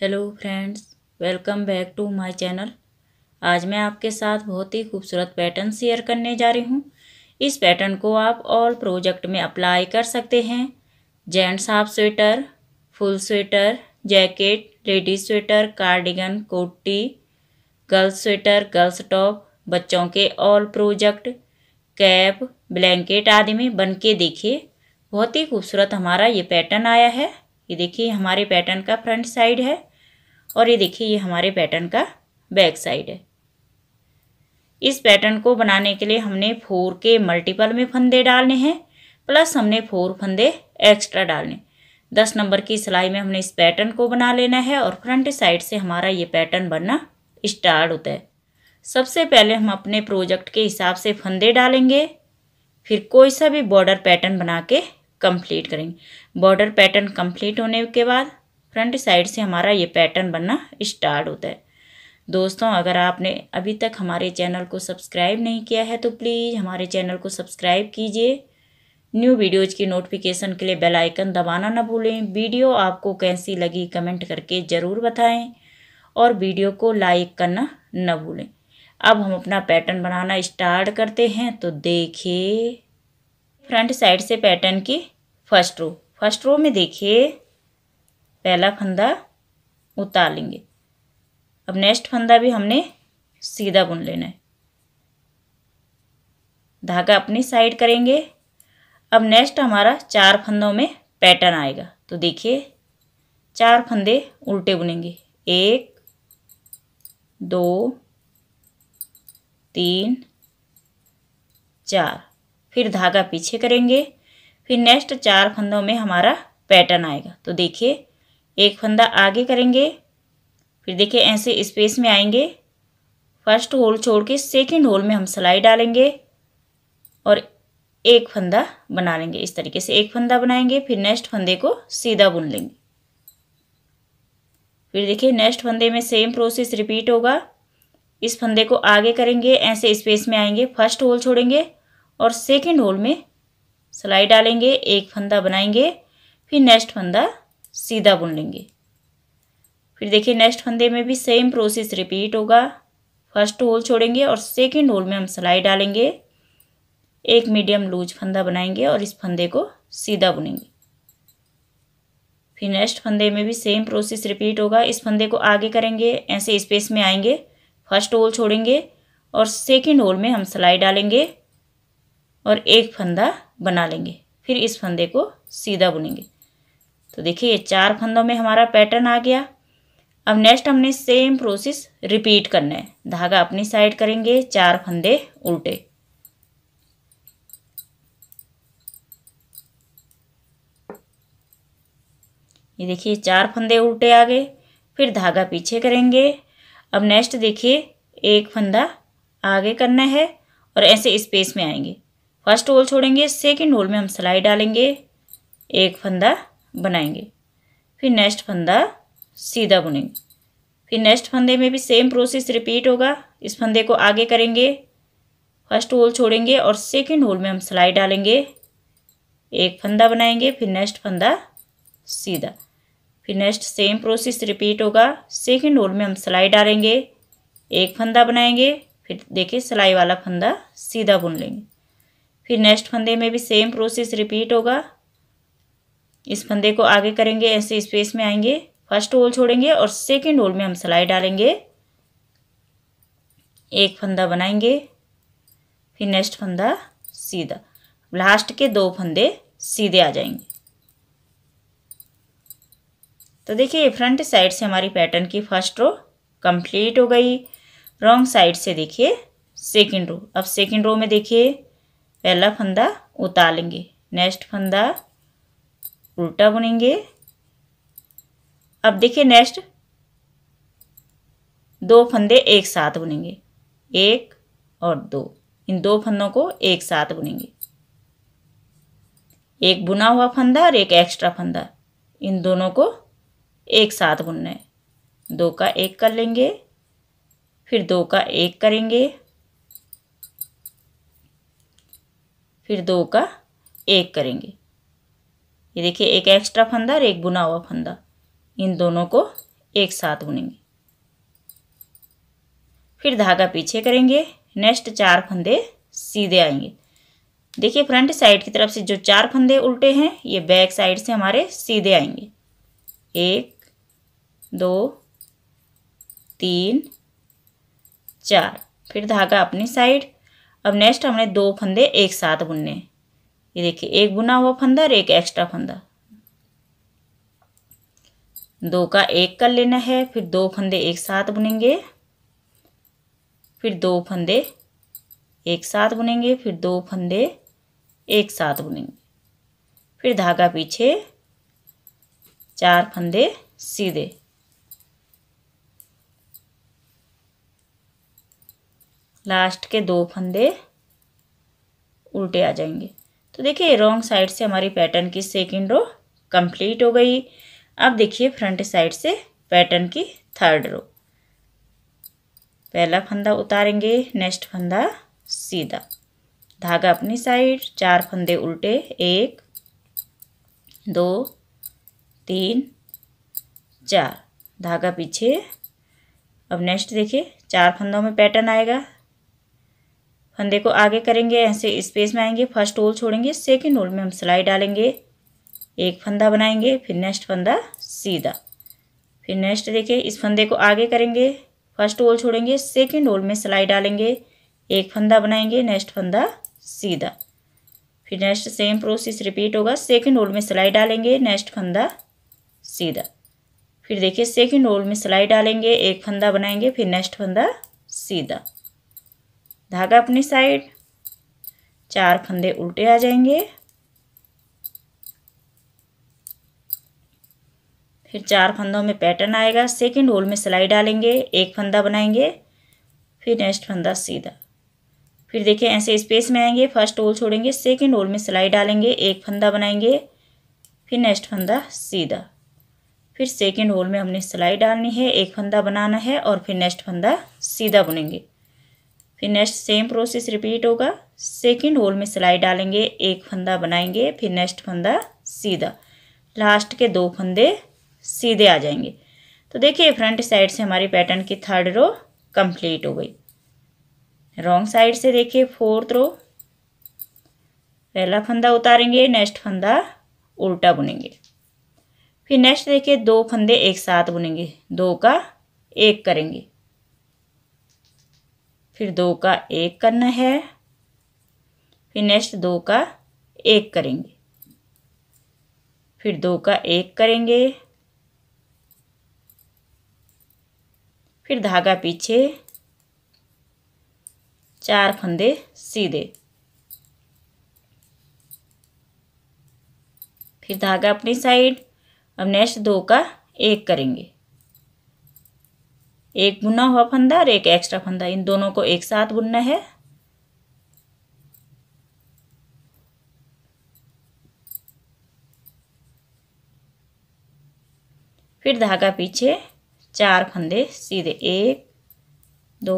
hello friends welcome back to my channel आज मैं आपके साथ बहुत ही खूबसूरत पैटर्न शेयर करने जा रही हूँ इस पैटर्न को आप ऑल प्रोजेक्ट में अप्लाई कर सकते हैं gents half sweater full sweater jacket ladies sweater cardigan कोटी गर्ल्स स्वेटर गर्ल्स टॉप बच्चों के ऑल प्रोजेक्ट कैप ब्लैंकेट आदि में बन के देखिए बहुत ही खूबसूरत हमारा ये पैटर्न आया है ये देखिए हमारे पैटर्न का फ्रंट साइड है और ये देखिए ये हमारे पैटर्न का बैक साइड है इस पैटर्न को बनाने के लिए हमने फोर के मल्टीपल में फंदे डालने हैं प्लस हमने फोर फंदे एक्स्ट्रा डालने दस नंबर की सिलाई में हमने इस पैटर्न को बना लेना है और फ्रंट साइड से हमारा ये पैटर्न बनना स्टार्ट होता है सबसे पहले हम अपने प्रोजेक्ट के हिसाब से फंदे डालेंगे फिर कोई सा भी बॉर्डर पैटर्न बना के कंप्लीट करेंगे बॉर्डर पैटर्न कंप्लीट होने के बाद फ्रंट साइड से हमारा ये पैटर्न बनना स्टार्ट होता है दोस्तों अगर आपने अभी तक हमारे चैनल को सब्सक्राइब नहीं किया है तो प्लीज़ हमारे चैनल को सब्सक्राइब कीजिए न्यू वीडियोज़ की नोटिफिकेशन के लिए बेल आइकन दबाना ना भूलें वीडियो आपको कैसी लगी कमेंट करके ज़रूर बताएं और वीडियो को लाइक करना न भूलें अब हम अपना पैटर्न बनाना स्टार्ट करते हैं तो देखें फ्रंट साइड से पैटर्न की फर्स्ट रो फर्स्ट रो में देखिए पहला फंदा उतार लेंगे अब नेक्स्ट फंदा भी हमने सीधा बुन लेना है धागा अपनी साइड करेंगे अब नेक्स्ट हमारा चार फंदों में पैटर्न आएगा तो देखिए चार फंदे उल्टे बुनेंगे एक दो तीन चार फिर धागा पीछे करेंगे फिर नेक्स्ट चार फंदों में हमारा पैटर्न आएगा तो देखिए एक फंदा आगे करेंगे फिर देखिए ऐसे स्पेस में आएंगे फर्स्ट होल छोड़ के सेकेंड होल में हम सिलाई डालेंगे और एक फंदा बना लेंगे इस तरीके से एक फंदा बनाएंगे फिर नेक्स्ट फंदे को सीधा बुन लेंगे फिर देखिए नेक्स्ट फंदे में सेम प्रोसेस रिपीट होगा इस फंदे को आगे करेंगे ऐसे स्पेस में आएंगे फर्स्ट होल छोड़ेंगे और सेकेंड होल में सिलाई डालेंगे एक फंदा बनाएंगे फिर नेक्स्ट फंदा सीधा बुन लेंगे फिर देखिए नेक्स्ट फंदे में भी सेम प्रोसेस रिपीट होगा फर्स्ट होल छोड़ेंगे और सेकेंड होल में हम सिलाई डालेंगे एक मीडियम लूज फंदा बनाएंगे और इस फंदे को सीधा बुनेंगे फिर नेक्स्ट फंदे में भी सेम प्रोसेस रिपीट होगा इस फंदे को आगे करेंगे ऐसे स्पेस में आएंगे फर्स्ट होल छोड़ेंगे और सेकेंड होल में हम सिलाई डालेंगे और एक फंदा बना लेंगे फिर इस फंदे को सीधा बुनेंगे तो देखिए ये चार फंदों में हमारा पैटर्न आ गया अब नेक्स्ट हमने सेम प्रोसेस रिपीट करना है धागा अपनी साइड करेंगे चार फंदे उल्टे ये देखिए चार फंदे उल्टे आ गए फिर धागा पीछे करेंगे अब नेक्स्ट देखिए एक फंदा आगे करना है और ऐसे स्पेस में आएंगे फर्स्ट होल छोड़ेंगे सेकेंड होल में हम सिलाई डालेंगे एक फंदा बनाएंगे फिर नेक्स्ट फंदा सीधा बुनेंगे फिर नेक्स्ट फंदे में भी सेम प्रोसेस रिपीट होगा इस फंदे को आगे करेंगे फर्स्ट होल छोड़ेंगे और सेकेंड होल में हम सिलाई डालेंगे एक फंदा बनाएंगे फिर नेक्स्ट फंदा सीधा फिर नेक्स्ट सेम प्रोसेस रिपीट होगा सेकेंड होल में हम सिलाई डालेंगे एक फंदा बनाएंगे फिर देखिए सिलाई वाला फंदा सीधा बुन लेंगे फिर नेक्स्ट फंदे में भी सेम प्रोसेस रिपीट होगा इस फंदे को आगे करेंगे ऐसे स्पेस में आएंगे फर्स्ट होल छोड़ेंगे और सेकेंड होल में हम सिलाई डालेंगे एक फंदा बनाएंगे फिर नेक्स्ट फंदा सीधा लास्ट के दो फंदे सीधे आ जाएंगे तो देखिए फ्रंट साइड से हमारी पैटर्न की फर्स्ट रो कंप्लीट हो गई रॉन्ग साइड से देखिए सेकंड रो अब सेकंड रो में देखिए पहला फंदा उतारेंगे नेक्स्ट फंदा उल्टा बुनेंगे अब देखिए नेक्स्ट दो फंदे एक साथ बुनेंगे एक और दो इन दो फंदों को एक साथ बुनेंगे एक बुना हुआ फंदा और एक एक्स्ट्रा फंदा इन दोनों को एक साथ बुनना है दो का एक कर लेंगे फिर दो का एक करेंगे फिर दो का एक करेंगे ये देखिए एक एक्स्ट्रा फंदा और एक बुना हुआ फंदा इन दोनों को एक साथ बुनेंगे फिर धागा पीछे करेंगे नेक्स्ट चार फंदे सीधे आएंगे देखिए फ्रंट साइड की तरफ से जो चार फंदे उल्टे हैं ये बैक साइड से हमारे सीधे आएंगे एक दो तीन चार फिर धागा अपनी साइड अब नेक्स्ट हमने दो फंदे एक साथ बुनने ये देखिए एक बुना हुआ फंदा और एक एक्स्ट्रा फंदा दो का एक कर लेना है फिर दो फंदे एक साथ बुनेंगे फिर दो फंदे एक साथ बुनेंगे फिर दो फंदे एक साथ बुनेंगे फिर धागा पीछे चार फंदे सीधे लास्ट के दो फंदे उल्टे आ जाएंगे तो देखिए रॉन्ग साइड से हमारी पैटर्न की सेकेंड रो कंप्लीट हो गई अब देखिए फ्रंट साइड से पैटर्न की थर्ड रो पहला फंदा उतारेंगे नेक्स्ट फंदा सीधा धागा अपनी साइड चार फंदे उल्टे एक दो तीन चार धागा पीछे अब नेक्स्ट देखिए चार फंदों में पैटर्न आएगा फंदे को आगे करेंगे ऐसे स्पेस में आएंगे फर्स्ट होल छोड़ेंगे सेकेंड होल में हम सिलाई डालेंगे एक फंदा बनाएंगे फिर नेक्स्ट फंदा सीधा फिर नेक्स्ट देखिए इस फंदे को आगे करेंगे फर्स्ट होल छोड़ेंगे सेकेंड होल में सिलाई डालेंगे एक फंदा बनाएंगे नेक्स्ट फंदा सीधा फिर नेक्स्ट सेम प्रोसेस रिपीट होगा सेकेंड होल में सिलाई डालेंगे नेक्स्ट फंदा सीधा फिर देखिए सेकेंड होल में सिलाई डालेंगे एक फंदा बनाएंगे फिर नेक्स्ट फंदा सीधा धागा अपनी साइड चार फंदे उल्टे आ जाएंगे फिर चार फंदों में पैटर्न आएगा सेकंड होल में सिलाई डालेंगे एक फंदा बनाएंगे फिर नेक्स्ट फंदा सीधा फिर देखें ऐसे स्पेस में आएंगे फर्स्ट होल छोड़ेंगे सेकंड होल में सिलाई डालेंगे एक फंदा बनाएंगे फिर नेक्स्ट फंदा सीधा फिर सेकंड होल में हमने सिलाई डालनी है एक फंदा बनाना है और फिर नेक्स्ट फंदा सीधा बुनेंगे फिर नेक्स्ट सेम प्रोसेस रिपीट होगा सेकंड होल में सिलाई डालेंगे एक फंदा बनाएंगे फिर नेक्स्ट फंदा सीधा लास्ट के दो फंदे सीधे आ जाएंगे तो देखिए फ्रंट साइड से हमारी पैटर्न की थर्ड रो कंप्लीट हो गई रॉन्ग साइड से देखिए फोर्थ रो पहला फंदा उतारेंगे नेक्स्ट फंदा उल्टा बुनेंगे फिर नेक्स्ट देखिए दो फंदे एक साथ बुनेंगे दो का एक करेंगे फिर दो का एक करना है फिर नेक्स्ट दो का एक करेंगे फिर दो का एक करेंगे फिर धागा पीछे चार फंदे सीधे फिर धागा अपनी साइड अब नेक्स्ट दो का एक करेंगे एक बुना हुआ फंदा और एक एक्स्ट्रा फंदा इन दोनों को एक साथ बुनना है फिर धागा पीछे चार फंदे सीधे एक दो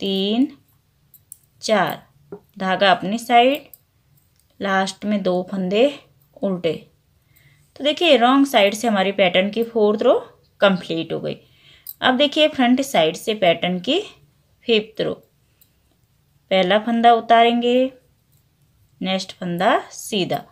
तीन चार धागा अपनी साइड लास्ट में दो फंदे उल्टे तो देखिए रॉन्ग साइड से हमारी पैटर्न की फोर्थ रो कंप्लीट हो गई अब देखिए फ्रंट साइड से पैटर्न की फिफ्थ रो पहला फंदा उतारेंगे नेक्स्ट फंदा सीधा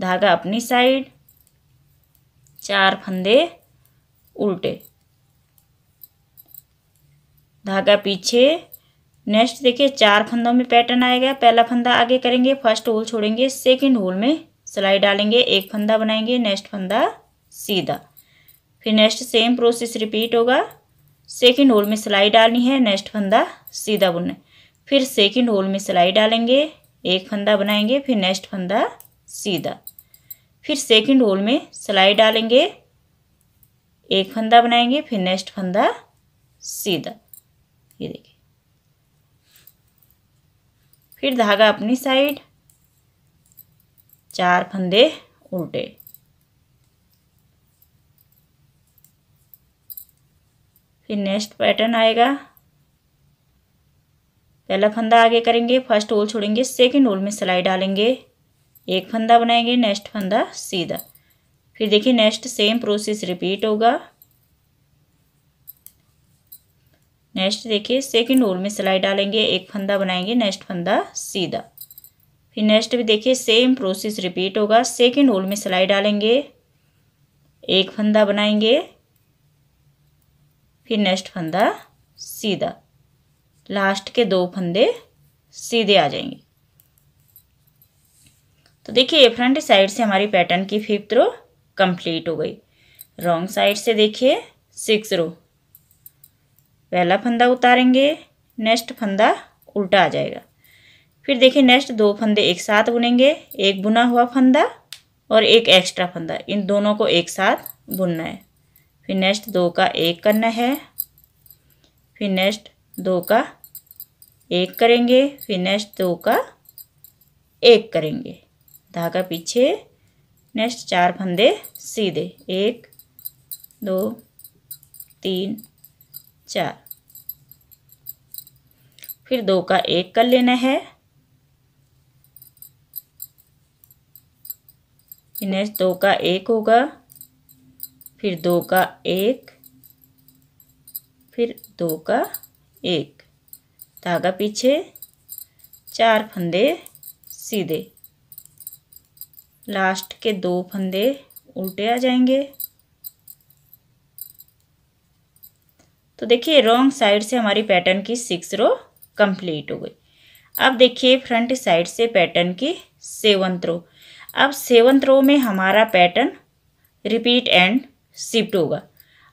धागा अपनी साइड चार फंदे उल्टे धागा पीछे नेक्स्ट देखिए चार फंदों में पैटर्न आएगा पहला फंदा आगे करेंगे फर्स्ट होल छोड़ेंगे सेकंड होल में सिलाई डालेंगे एक फंदा बनाएंगे नेक्स्ट फंदा सीधा फिर नेक्स्ट सेम प्रोसेस रिपीट होगा सेकेंड होल में सिलाई डालनी है नेक्स्ट फंदा सीधा बुनना है फिर सेकेंड होल में सिलाई डालेंगे एक फंदा बनाएंगे फिर नेक्स्ट फंदा सीधा फिर सेकेंड होल में सिलाई डालेंगे एक फंदा बनाएंगे फिर नेक्स्ट फंदा सीधा ये देखिए फिर धागा अपनी साइड चार फंदे उल्टे फिर नेक्स्ट पैटर्न आएगा पहला फंदा आगे करेंगे फर्स्ट होल छोड़ेंगे सेकेंड होल में सिलाई डालेंगे एक फंदा बनाएंगे नेक्स्ट फंदा सीधा फिर देखिए नेक्स्ट सेम प्रोसेस रिपीट होगा नेक्स्ट देखिए सेकंड होल में सिलाई डालेंगे एक फंदा बनाएंगे नेक्स्ट फंदा सीधा फिर नेक्स्ट भी देखिए सेम प्रोसेस रिपीट होगा सेकंड होल में सिलाई डालेंगे एक फंदा बनाएंगे फिर नेक्स्ट फंदा सीधा लास्ट के दो फंदे सीधे आ जाएंगे तो देखिए फ्रंट साइड से हमारी पैटर्न की फिफ्थ रो कंप्लीट हो गई रॉन्ग साइड से देखिए सिक्स रो पहला फंदा उतारेंगे नेक्स्ट फंदा उल्टा आ जाएगा फिर देखिए नेक्स्ट दो फंदे एक साथ बुनेंगे एक बुना हुआ फंदा और एक एक्स्ट्रा फंदा इन दोनों को एक साथ बुनना है फिर नेक्स्ट दो का एक करना है फिर नेक्स्ट दो का एक करेंगे फिर नेक्स्ट दो का एक करेंगे धागा पीछे नेक्स्ट चार फंदे सीधे एक दो तीन चार फिर दो का एक कर लेना है फिर नेक्स्ट दो का एक होगा फिर दो का एक फिर दो का एक धागा पीछे चार फंदे सीधे लास्ट के दो फंदे उल्टे आ जाएंगे तो देखिए रॉन्ग साइड से हमारी पैटर्न की सिक्स रो कंप्लीट हो गई अब देखिए फ्रंट साइड से पैटर्न की सेवंथ रो अब सेवंथ रो में हमारा पैटर्न रिपीट एंड शिफ्ट होगा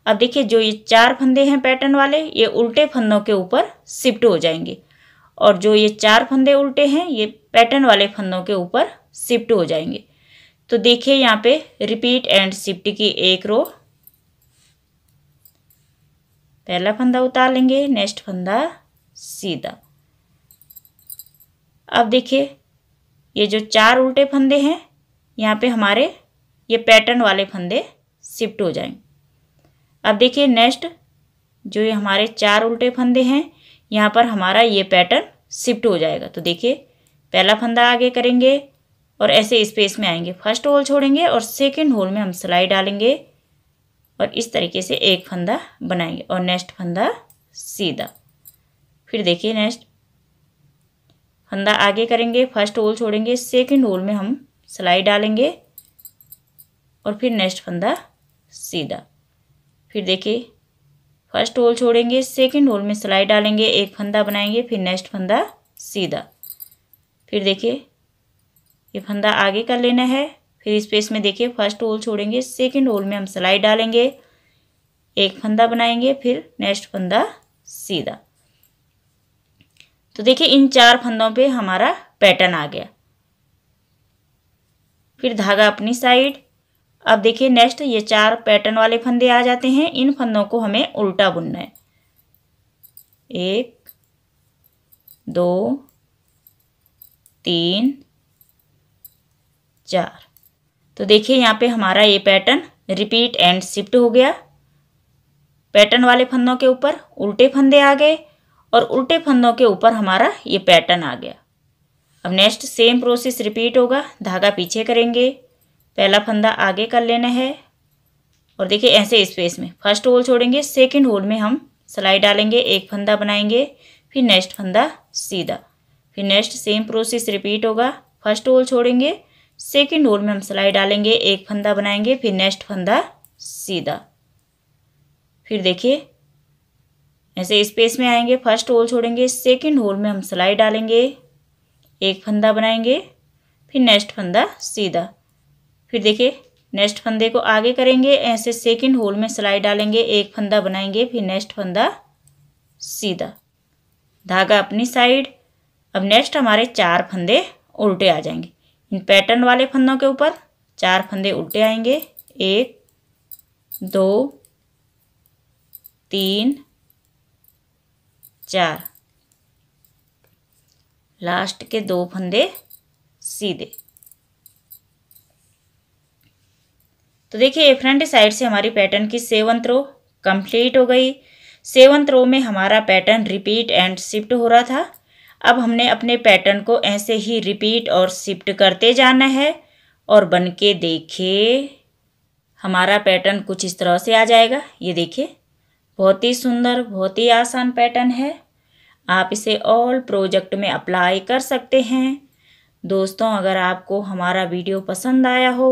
अब देखिए जो ये चार फंदे हैं पैटर्न वाले ये उल्टे फंदों के ऊपर शिफ्ट हो जाएंगे और जो ये चार फंदे उल्टे हैं ये पैटर्न वाले फंदों के ऊपर शिफ्ट हो जाएंगे तो देखिए यहाँ पे रिपीट एंड शिफ्ट की एक रो पहला फंदा उतार लेंगे नेक्स्ट फंदा सीधा अब देखिए ये जो चार उल्टे फंदे हैं यहाँ पे हमारे ये पैटर्न वाले फंदे शिफ्ट हो जाएं अब देखिए नेक्स्ट जो ये हमारे चार उल्टे फंदे हैं यहाँ पर हमारा ये पैटर्न शिफ्ट हो जाएगा तो देखिए पहला फंदा आगे करेंगे और ऐसे स्पेस में आएंगे फर्स्ट होल छोड़ेंगे और सेकेंड होल में हम सिलाई डालेंगे और इस तरीके से एक फंदा बनाएंगे और नेक्स्ट फंदा सीधा फिर देखिए नेक्स्ट फंदा आगे करेंगे फर्स्ट होल छोड़ेंगे सेकेंड होल में हम सिलाई डालेंगे और फिर नेक्स्ट फंदा सीधा फिर देखिए फर्स्ट होल छोड़ेंगे सेकंड होल में सिलाई डालेंगे एक फंदा बनाएंगे फिर नेक्स्ट फंदा सीधा फिर देखिए ये फंदा आगे कर लेना है फिर स्पेस में देखिए फर्स्ट होल छोड़ेंगे सेकंड होल में हम सिलाई डालेंगे एक फंदा बनाएंगे फिर नेक्स्ट फंदा सीधा तो देखिए इन चार फंदों पे हमारा पैटर्न आ गया फिर धागा अपनी साइड अब देखिए नेक्स्ट ये चार पैटर्न वाले फंदे आ जाते हैं इन फंदों को हमें उल्टा बुनना है एक दो तीन चार तो देखिए यहाँ पे हमारा ये पैटर्न रिपीट एंड शिफ्ट हो गया पैटर्न वाले फंदों के ऊपर उल्टे फंदे आ गए और उल्टे फंदों के ऊपर हमारा ये पैटर्न आ गया अब नेक्स्ट सेम प्रोसेस रिपीट होगा धागा पीछे करेंगे पहला फंदा आगे कर लेना है और देखिए ऐसे स्पेस में फर्स्ट होल छोड़ेंगे सेकेंड होल में हम सिलाई डालेंगे एक फंदा बनाएंगे फिर नेक्स्ट फंदा सीधा फिर नेक्स्ट सेम प्रोसेस रिपीट होगा फर्स्ट होल छोड़ेंगे सेकेंड होल में हम सिलाई डालेंगे एक फंदा बनाएंगे फिर नेक्स्ट फंदा सीधा फिर देखिए ऐसे स्पेस में आएंगे फर्स्ट होल छोड़ेंगे सेकेंड होल में हम सिलाई डालेंगे एक फंदा बनाएंगे फिर नेक्स्ट फंदा सीधा फिर देखिए नेक्स्ट फंदे को आगे करेंगे ऐसे सेकंड होल में सिलाई डालेंगे एक फंदा बनाएंगे फिर नेक्स्ट फंदा सीधा धागा अपनी साइड अब नेक्स्ट हमारे चार फंदे उल्टे आ जाएंगे इन पैटर्न वाले फंदों के ऊपर चार फंदे उल्टे आएंगे एक दो तीन चार लास्ट के दो फंदे सीधे तो देखिए फ्रंट साइड से हमारी पैटर्न की सेवन थ्रो कंप्लीट हो गई सेवन थ्रो में हमारा पैटर्न रिपीट एंड शिफ्ट हो रहा था अब हमने अपने पैटर्न को ऐसे ही रिपीट और शिफ्ट करते जाना है और बन के देखे हमारा पैटर्न कुछ इस तरह से आ जाएगा ये देखिए बहुत ही सुंदर बहुत ही आसान पैटर्न है आप इसे ऑल प्रोजेक्ट में अप्लाई कर सकते हैं दोस्तों अगर आपको हमारा वीडियो पसंद आया हो